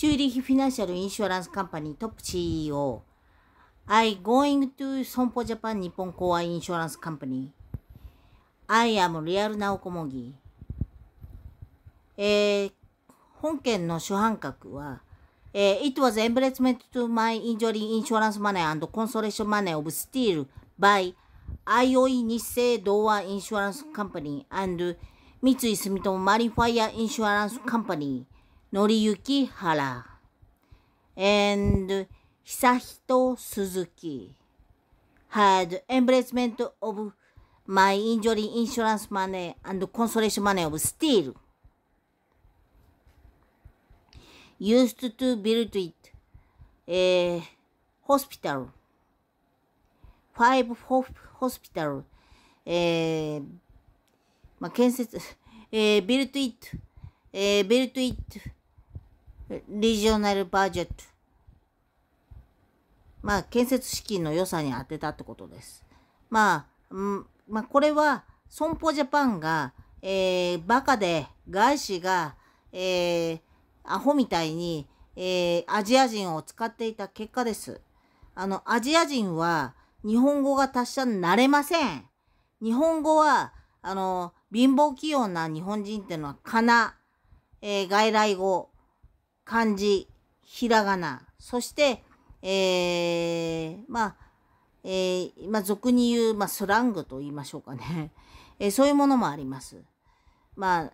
チューリヒフィナンシャルインシュアランスカンパニートップ CEO I going to 損保ジャパン日本公安インシュアランスカンパニー I am リアル o k o m o え i 本件の主犯格は、えー、It was embracement to my injury insurance money and consolation money of steel by IOE 日清同和インシュアランスカンパニー and 三井住友マリファイアインシュアランスカンパニー Noriyuki Hara and h i s a h t o Suzuki had e m b r a c e m e n t of my injury insurance money and consolation money of steel. Used to build it a hospital. Five hospital. えー、まあ、建設、えー、ビル t イッ b u i l ルトイット、リージョナルバ l b u d g まあ建設資金の良さに充てたってことです。まあ、うんまあ、これは損保ジャパンが、えー、バカで外資が、えー、アホみたいに、えー、アジア人を使っていた結果です。あの、アジア人は日本語が達者になれません。日本語は、あの、貧乏器用な日本人っていうのはかな、えー、外来語、漢字、ひらがな、そして、えー、まあ、えー、まあ、俗に言う、まあ、スラングと言いましょうかね。えー、そういうものもあります。まあ、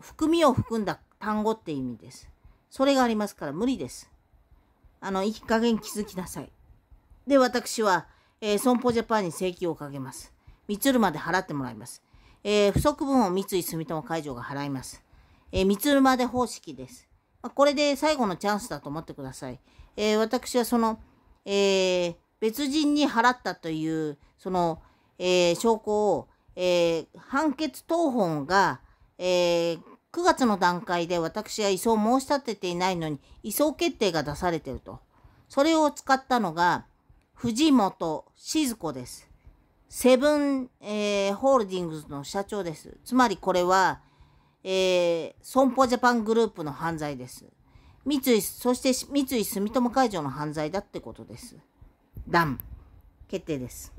含みを含んだ単語って意味です。それがありますから無理です。あの、いい加減気づきなさい。で、私は、えー、損保ジャパンに請求をかけます。三つるまで払ってもらいます。えー、不足分を三井住友海上が払います。えー、三つるまで方式です。まあ、これで最後のチャンスだと思ってください。えー、私はその、えー、別人に払ったというその、えー、証拠を、え判決当本が、え9月の段階で私は移送申し立てていないのに移送決定が出されてると。それを使ったのが藤本静子です。セブン、えー、ホールディングスの社長です。つまりこれは、えー、損保ジャパングループの犯罪です。三井、そして三井住友海上の犯罪だってことです。ダン。決定です。